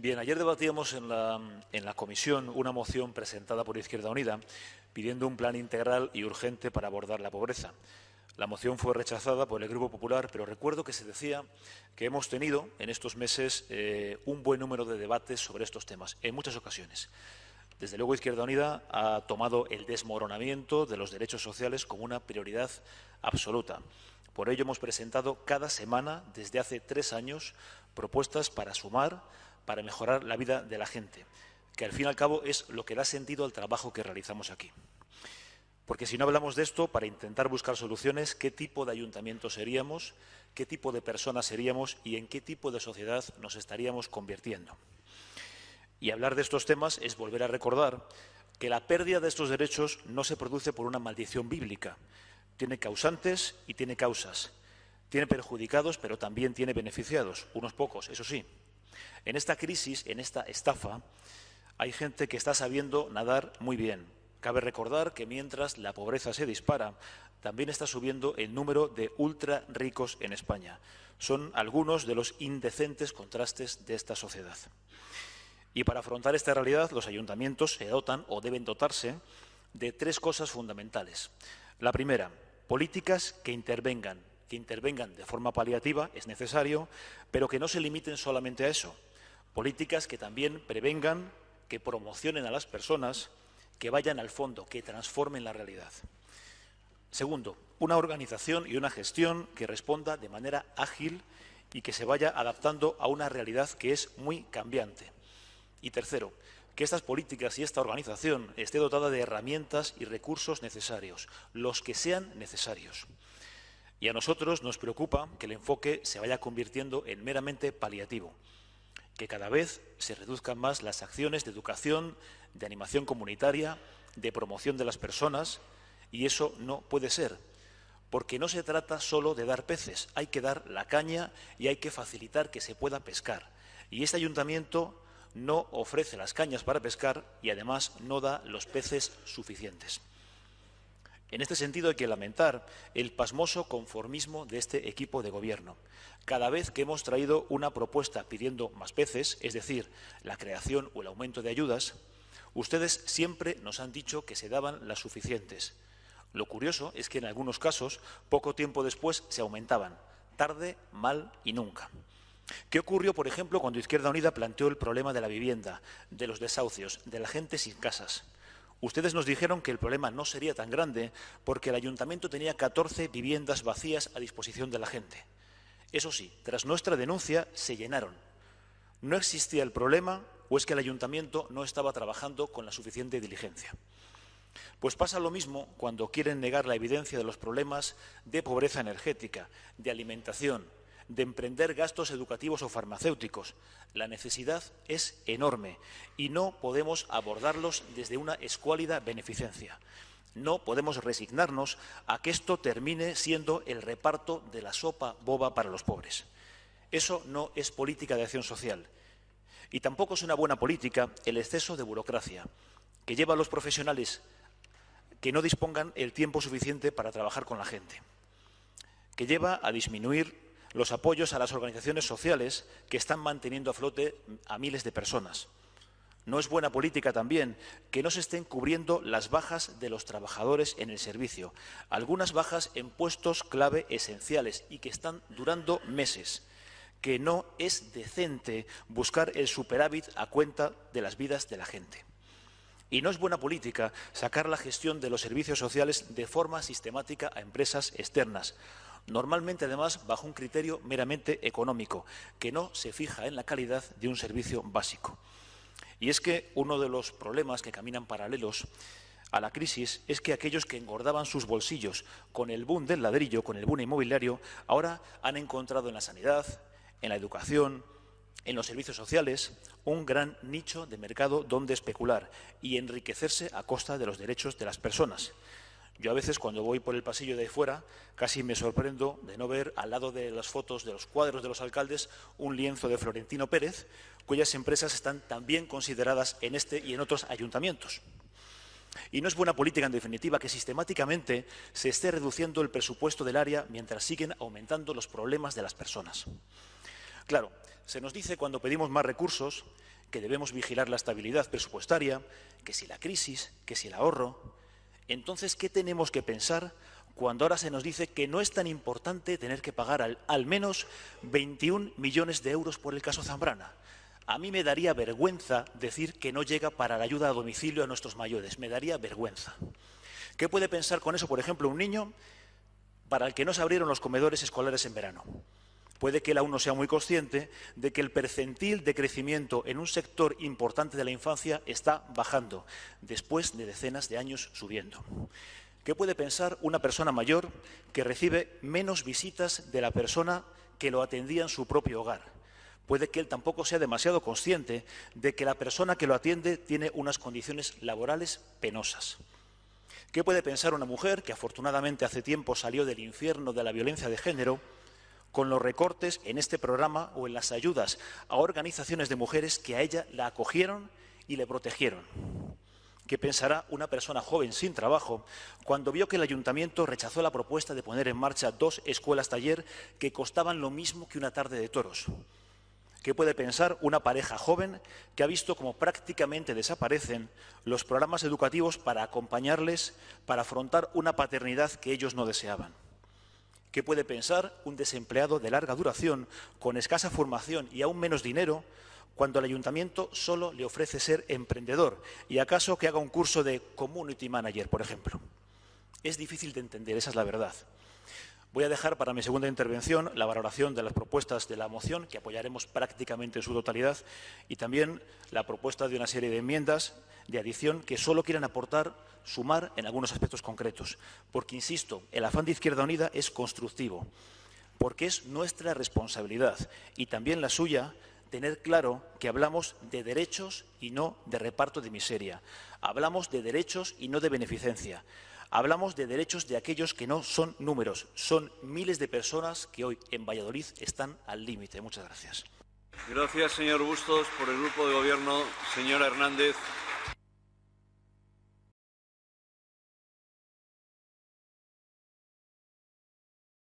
Bien, ayer debatíamos en la, comisión una moción presentada por Izquierda Unida pidiendo un plan integral y urgente para abordar la pobreza. La moción fue rechazada por el Grupo Popular, pero recuerdo que se decía que hemos tenido en estos meses eh, un buen número de debates sobre estos temas, en muchas ocasiones. Desde luego, Izquierda Unida ha tomado el desmoronamiento de los derechos sociales como una prioridad absoluta. Por ello, hemos presentado cada semana, desde hace tres años, propuestas para sumar, para mejorar la vida de la gente, que al fin y al cabo es lo que da sentido al trabajo que realizamos aquí. Porque si no hablamos de esto, para intentar buscar soluciones, qué tipo de ayuntamiento seríamos, qué tipo de personas seríamos y en qué tipo de sociedad nos estaríamos convirtiendo. Y hablar de estos temas es volver a recordar que la pérdida de estos derechos no se produce por una maldición bíblica. Tiene causantes y tiene causas. Tiene perjudicados, pero también tiene beneficiados, unos pocos, eso sí, en esta crisis, en esta estafa, hay gente que está sabiendo nadar muy bien. Cabe recordar que mientras la pobreza se dispara, también está subiendo el número de ultra ricos en España. Son algunos de los indecentes contrastes de esta sociedad. Y para afrontar esta realidad, los ayuntamientos se dotan o deben dotarse de tres cosas fundamentales. La primera, políticas que intervengan que intervengan de forma paliativa, es necesario, pero que no se limiten solamente a eso. Políticas que también prevengan, que promocionen a las personas, que vayan al fondo, que transformen la realidad. Segundo, una organización y una gestión que responda de manera ágil y que se vaya adaptando a una realidad que es muy cambiante. Y tercero, que estas políticas y esta organización esté dotada de herramientas y recursos necesarios, los que sean necesarios. Y a nosotros nos preocupa que el enfoque se vaya convirtiendo en meramente paliativo, que cada vez se reduzcan más las acciones de educación, de animación comunitaria, de promoción de las personas, y eso no puede ser, porque no se trata solo de dar peces, hay que dar la caña y hay que facilitar que se pueda pescar. Y este ayuntamiento no ofrece las cañas para pescar y además no da los peces suficientes. En este sentido hay que lamentar el pasmoso conformismo de este equipo de gobierno. Cada vez que hemos traído una propuesta pidiendo más peces, es decir, la creación o el aumento de ayudas, ustedes siempre nos han dicho que se daban las suficientes. Lo curioso es que en algunos casos, poco tiempo después, se aumentaban, tarde, mal y nunca. ¿Qué ocurrió, por ejemplo, cuando Izquierda Unida planteó el problema de la vivienda, de los desahucios, de la gente sin casas? Ustedes nos dijeron que el problema no sería tan grande porque el ayuntamiento tenía 14 viviendas vacías a disposición de la gente. Eso sí, tras nuestra denuncia se llenaron. No existía el problema o es que el ayuntamiento no estaba trabajando con la suficiente diligencia. Pues pasa lo mismo cuando quieren negar la evidencia de los problemas de pobreza energética, de alimentación, de emprender gastos educativos o farmacéuticos. La necesidad es enorme y no podemos abordarlos desde una escuálida beneficencia. No podemos resignarnos a que esto termine siendo el reparto de la sopa boba para los pobres. Eso no es política de acción social. Y tampoco es una buena política el exceso de burocracia, que lleva a los profesionales que no dispongan el tiempo suficiente para trabajar con la gente, que lleva a disminuir los apoyos a las organizaciones sociales que están manteniendo a flote a miles de personas. No es buena política también que no se estén cubriendo las bajas de los trabajadores en el servicio, algunas bajas en puestos clave esenciales y que están durando meses, que no es decente buscar el superávit a cuenta de las vidas de la gente. Y no es buena política sacar la gestión de los servicios sociales de forma sistemática a empresas externas, normalmente además bajo un criterio meramente económico, que no se fija en la calidad de un servicio básico. Y es que uno de los problemas que caminan paralelos a la crisis es que aquellos que engordaban sus bolsillos con el boom del ladrillo, con el boom inmobiliario, ahora han encontrado en la sanidad, en la educación, en los servicios sociales, un gran nicho de mercado donde especular y enriquecerse a costa de los derechos de las personas. Yo a veces cuando voy por el pasillo de ahí fuera casi me sorprendo de no ver al lado de las fotos de los cuadros de los alcaldes un lienzo de Florentino Pérez, cuyas empresas están también consideradas en este y en otros ayuntamientos. Y no es buena política, en definitiva, que sistemáticamente se esté reduciendo el presupuesto del área mientras siguen aumentando los problemas de las personas. Claro, se nos dice cuando pedimos más recursos que debemos vigilar la estabilidad presupuestaria, que si la crisis, que si el ahorro, entonces, ¿qué tenemos que pensar cuando ahora se nos dice que no es tan importante tener que pagar al, menos 21 millones de euros por el caso Zambrana? A mí me daría vergüenza decir que no llega para la ayuda a domicilio a nuestros mayores, me daría vergüenza. ¿Qué puede pensar con eso, por ejemplo, un niño para el que no se abrieron los comedores escolares en verano? Puede que él aún no sea muy consciente de que el percentil de crecimiento en un sector importante de la infancia está bajando, después de decenas de años subiendo. ¿Qué puede pensar una persona mayor que recibe menos visitas de la persona que lo atendía en su propio hogar? Puede que él tampoco sea demasiado consciente de que la persona que lo atiende tiene unas condiciones laborales penosas. ¿Qué puede pensar una mujer que afortunadamente hace tiempo salió del infierno de la violencia de género con los recortes en este programa o en las ayudas a organizaciones de mujeres que a ella la acogieron y le protegieron. ¿Qué pensará una persona joven sin trabajo cuando vio que el ayuntamiento rechazó la propuesta de poner en marcha dos escuelas taller que costaban lo mismo que una tarde de toros? ¿Qué puede pensar una pareja joven que ha visto cómo prácticamente desaparecen los programas educativos para acompañarles, para afrontar una paternidad que ellos no deseaban? ¿Qué puede pensar un desempleado de larga duración, con escasa formación y aún menos dinero, cuando el ayuntamiento solo le ofrece ser emprendedor? ¿Y acaso que haga un curso de community manager, por ejemplo? Es difícil de entender, esa es la verdad. Voy a dejar para mi segunda intervención la valoración de las propuestas de la moción, que apoyaremos prácticamente en su totalidad, y también la propuesta de una serie de enmiendas de adición que solo quieren aportar, sumar en algunos aspectos concretos. Porque, insisto, el afán de Izquierda Unida es constructivo, porque es nuestra responsabilidad y también la suya tener claro que hablamos de derechos y no de reparto de miseria. Hablamos de derechos y no de beneficencia. Hablamos de derechos de aquellos que no son números, son miles de personas que hoy en Valladolid están al límite. Muchas gracias. Gracias, señor Bustos. Por el Grupo de Gobierno, señora Hernández.